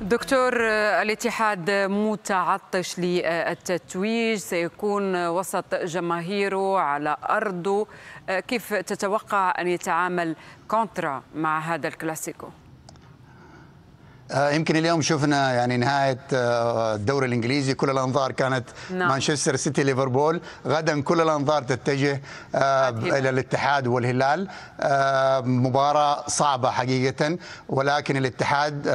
دكتور آه، الاتحاد متعطش للتتويج سيكون آه، وسط جماهيره على أرضه آه، كيف تتوقع أن يتعامل كونترا مع هذا الكلاسيكو؟ آه، يمكن اليوم شفنا يعني نهايه آه، الدوري الانجليزي كل الانظار كانت نعم. مانشستر سيتي ليفربول غدا كل الانظار تتجه آه، الى الاتحاد والهلال مباراه صعبه حقيقه ولكن الاتحاد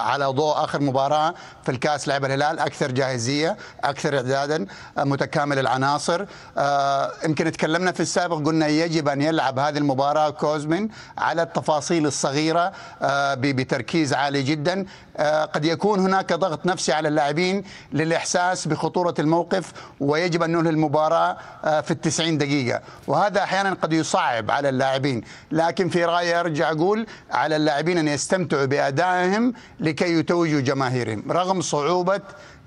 على ضوء اخر مباراه في الكاس لعب الهلال اكثر جاهزيه اكثر اعدادا متكامل العناصر يمكن تكلمنا في السابق قلنا يجب ان يلعب هذه المباراه كوزمن على التفاصيل الصغيره بتركيز عالي جدا آه، قد يكون هناك ضغط نفسي على اللاعبين للإحساس بخطورة الموقف ويجب أن ننهي المباراة آه، في التسعين دقيقة وهذا أحيانا قد يصعب على اللاعبين لكن في رأيي أرجع أقول على اللاعبين أن يستمتعوا بأدائهم لكي يتوجوا جماهيرهم رغم صعوبة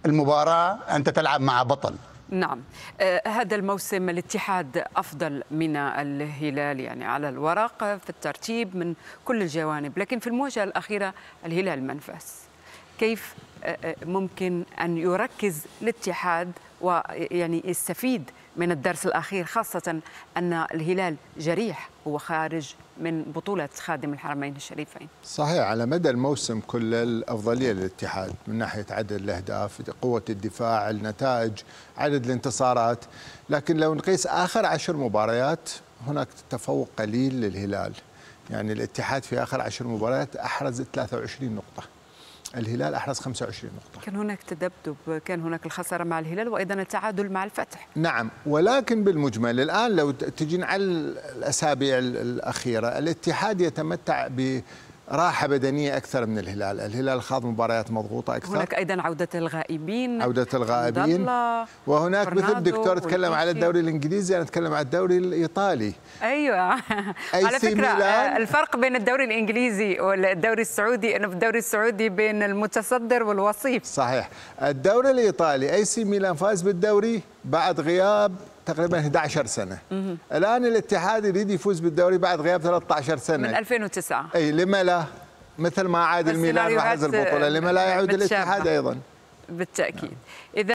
المباراة أنت تلعب مع بطل نعم آه، هذا الموسم الاتحاد أفضل من الهلال يعني على الورق في الترتيب من كل الجوانب لكن في المواجهة الأخيرة الهلال منفس كيف آه، آه، ممكن أن يركز الاتحاد ويعني يستفيد من الدرس الأخير خاصة أن الهلال جريح هو خارج من بطولة خادم الحرمين الشريفين صحيح على مدى الموسم كل الأفضلية للاتحاد من ناحية عدد الأهداف قوة الدفاع النتائج عدد الانتصارات لكن لو نقيس آخر عشر مباريات هناك تفوق قليل للهلال يعني الاتحاد في آخر عشر مباريات أحرز 23 نقطة الهلال أحرز 25 نقطة كان هناك تذبذب كان هناك الخسارة مع الهلال وأيضا التعادل مع الفتح نعم ولكن بالمجمل الآن لو تجين على الأسابيع الأخيرة الاتحاد يتمتع ب راحة بدنية أكثر من الهلال الهلال خاض مباريات مضغوطة أكثر هناك أيضا عودة الغائبين عودة الغائبين وهناك مثل الدكتور تكلم على الدوري الإنجليزي أنا أتكلم على الدوري الإيطالي أيوة أي على فكرة آه، ميلان. الفرق بين الدوري الإنجليزي والدوري السعودي أنه في الدوري السعودي بين المتصدر والوصيف صحيح الدوري الإيطالي أي سي ميلان فاز بالدوري بعد غياب تقريبا 11 سنه مه. الان الاتحاد يريد يفوز بالدوري بعد غياب 13 سنه من 2009 اي لما لا مثل ما عاد الميلان مع هذه البطوله لما لا يعود الاتحاد ايضا بالتاكيد نعم. اذا